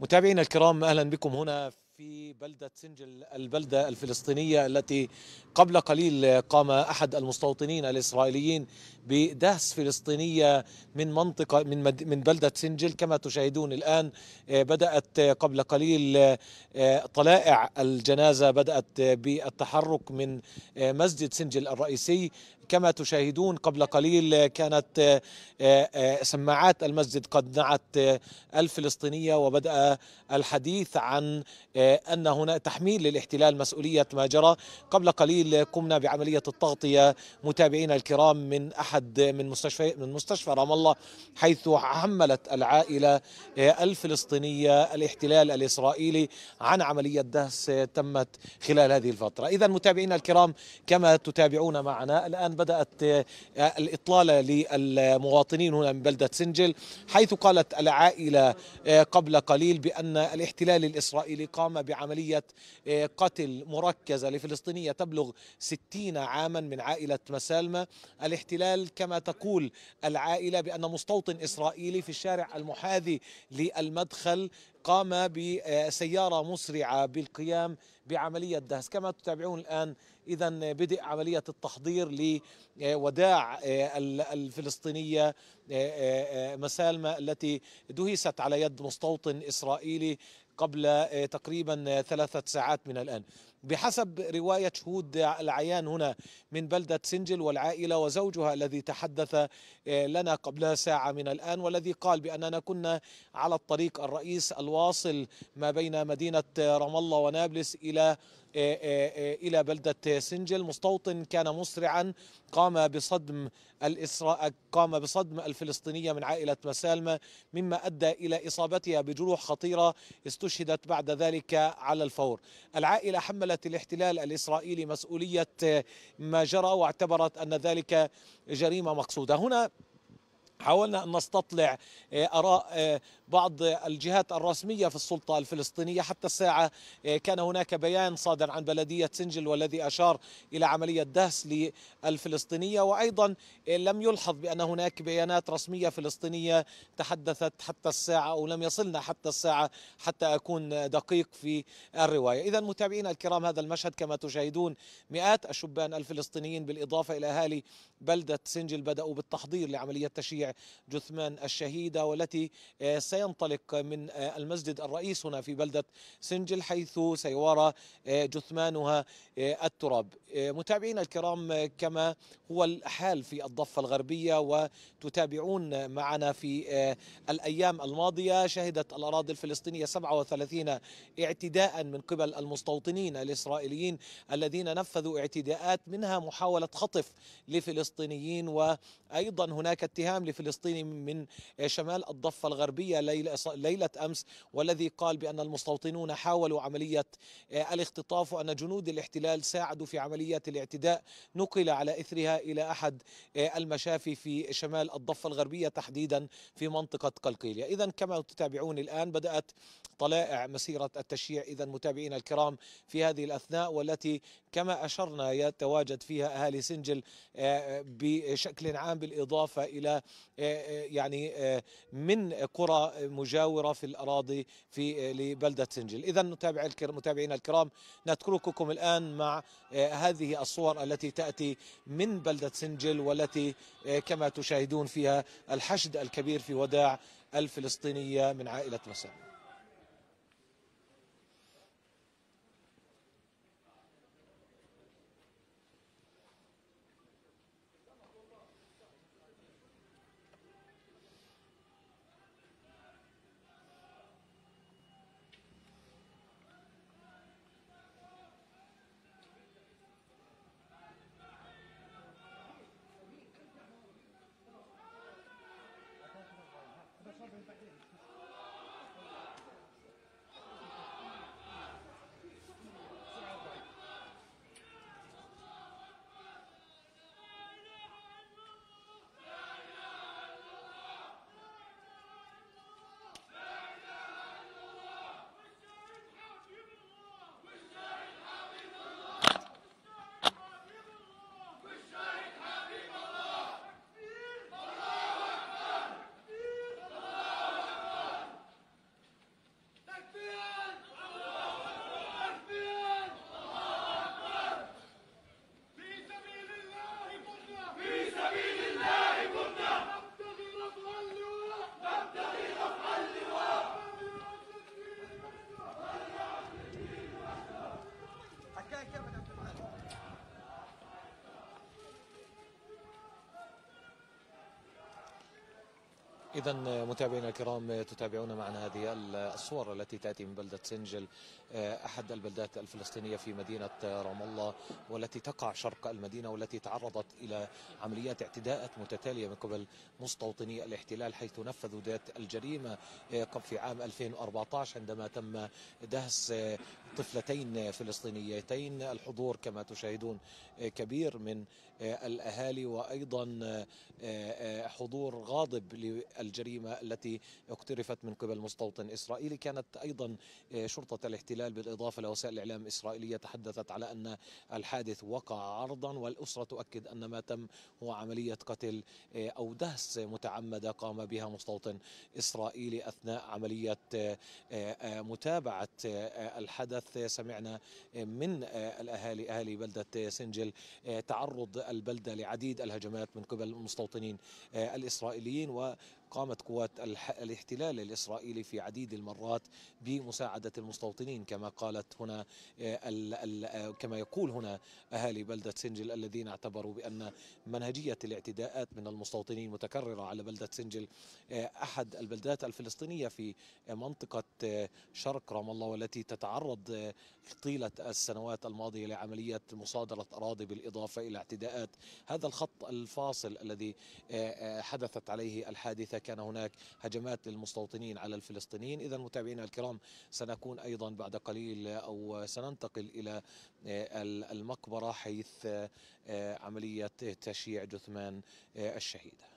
متابعينا الكرام اهلا بكم هنا في بلدة سنجل البلدة الفلسطينية التي قبل قليل قام أحد المستوطنين الإسرائيليين بدهس فلسطينية من منطقة من من بلدة سنجل كما تشاهدون الآن آه، بدأت آه، قبل قليل آه، طلائع الجنازة بدأت بالتحرك من مسجد سنجل الرئيسي كما تشاهدون قبل قليل كانت آه، آه، آه، سماعات المسجد قد نعت الفلسطينية وبدأ الحديث عن أن هنا تحميل للاحتلال مسؤولية ما جرى قبل قليل قمنا بعملية التغطية متابعينا الكرام من أحد من مستشفى من مستشفى رام الله حيث حملت العائلة الفلسطينية الاحتلال الإسرائيلي عن عملية دهس تمت خلال هذه الفترة إذا متابعينا الكرام كما تتابعون معنا الآن بدأت آه، الإطلالة للمواطنين هنا من بلدة سنجل حيث قالت العائلة آه، قبل قليل بأن الاحتلال الإسرائيلي قام بعملية آه، قتل مركزة لفلسطينية تبلغ 60 عاما من عائلة مسالمة الاحتلال كما تقول العائلة بأن مستوطن إسرائيلي في الشارع المحاذي للمدخل قام بسيارة مسرعة بالقيام بعملية دهس كما تتابعون الآن إذا بدء عملية التحضير لوداع آه، الفلسطينية آه، آه، مسالمة التي دهست على يد مستوطن إسرائيلي قبل تقريبا ثلاثة ساعات من الآن بحسب رواية شهود العيان هنا من بلدة سنجل والعائلة وزوجها الذي تحدث آه، لنا قبل ساعة من الآن والذي قال بأننا كنا على الطريق الرئيس الواصل ما بين مدينة رام الله ونابلس إلى آه، آه، إلى بلدة سنجل مستوطن كان مسرعا قام بصدم الإسراء قام بصدم الفلسطينية من عائلة مسالمة مما أدى إلى إصابتها بجروح خطيرة استشهدت بعد ذلك على الفور العائلة حملت حملت الاحتلال الإسرائيلي مسؤولية آه، ما جرى واعتبرت أن ذلك جريمة مقصودة هنا حاولنا أن نستطلع آه، آراء آه، بعض الجهات الرسمية في السلطة الفلسطينية حتى الساعة آه، كان هناك بيان صادر عن بلدية سنجل والذي أشار إلى عملية دهس للفلسطينية وأيضا لم يلحظ بأن هناك بيانات رسمية فلسطينية تحدثت حتى الساعة أو لم يصلنا حتى الساعة حتى أكون دقيق في الرواية إذا متابعينا الكرام هذا المشهد كما تشاهدون مئات الشبان الفلسطينيين بالإضافة إلى أهالي بلدة سنجل بدأوا بالتحضير لعملية تشييع جثمان الشهيدة والتي آه، سينطلق من آه، المسجد الرئيس هنا في بلدة سنجل حيث سيوارى آه، جثمانها التراب متابعينا الكرام كما هو الحال في الضفة الغربية وتتابعون معنا في الأيام الماضية شهدت الأراضي الفلسطينية 37 اعتداء من قبل المستوطنين الإسرائيليين الذين نفذوا اعتداءات منها محاولة خطف لفلسطين الفلسطينيين وأيضا هناك اتهام لفلسطيني من شمال الضفة الغربية ليلة أمس والذي قال بأن المستوطنون حاولوا عملية آه، الاختطاف وأن جنود الاحتلال ساعدوا في عملية الاعتداء نقل على إثرها إلى أحد آه، المشافي في شمال الضفة الغربية تحديدا في منطقة قلقيلية إذا كما تتابعون الآن بدأت طلائع مسيرة التشييع إذا متابعينا الكرام في هذه الأثناء والتي كما أشرنا يتواجد فيها أهالي سنجل آه، بشكل عام بالاضافه الى آه، آه، يعني آه، من قرى مجاوره في الاراضي في لبلده سنجل اذا نتابع متابعينا الكرام نترككم الان مع هذه الصور التي تاتي من بلده سنجل والتي كما تشاهدون فيها الحشد الكبير في وداع الفلسطينيه من عائله مسام إذا متابعينا الكرام تتابعون معنا هذه الصور التي تأتي من بلدة سنجل أحد البلدات الفلسطينية في مدينة رام الله والتي تقع شرق المدينة والتي تعرضت إلى عمليات اعتداءات متتالية من قبل مستوطني الاحتلال حيث نفذوا ذات الجريمة في عام 2014 عندما تم دهس طفلتين فلسطينيتين الحضور كما تشاهدون كبير من الاهالي وايضا حضور غاضب للجريمه التي اقترفت من قبل مستوطن اسرائيلي كانت ايضا شرطه الاحتلال بالاضافه لوسائل الاعلام الاسرائيليه تحدثت على ان الحادث وقع عرضا والاسره تؤكد ان ما تم هو عمليه قتل او دهس متعمده قام بها مستوطن اسرائيلي اثناء عمليه متابعه الحدث حدث سمعنا آه، من آه، الأهالي أهالي بلدة آه، سنجل تعرض البلدة لعديد الهجمات من قبل المستوطنين الإسرائيليين و قامت قوات الاحتلال الإسرائيلي في عديد المرات بمساعدة المستوطنين كما قالت هنا الـ آه، الـ آه، كما يقول هنا أهالي بلدة سنجل الذين اعتبروا بأن منهجية الاعتداءات من المستوطنين متكررة على بلدة سنجل آه، أحد البلدات الفلسطينية في منطقة شرق رام الله والتي تتعرض طيلة السنوات الماضية لعملية مصادرة أراضي بالإضافة إلى اعتداءات هذا الخط الفاصل الذي حدثت عليه الحادثة كان هناك هجمات للمستوطنين على الفلسطينيين إذا متابعينا الكرام سنكون أيضا بعد قليل أو سننتقل إلى آه، المقبرة حيث آه، آه، عملية تشييع جثمان الشهيد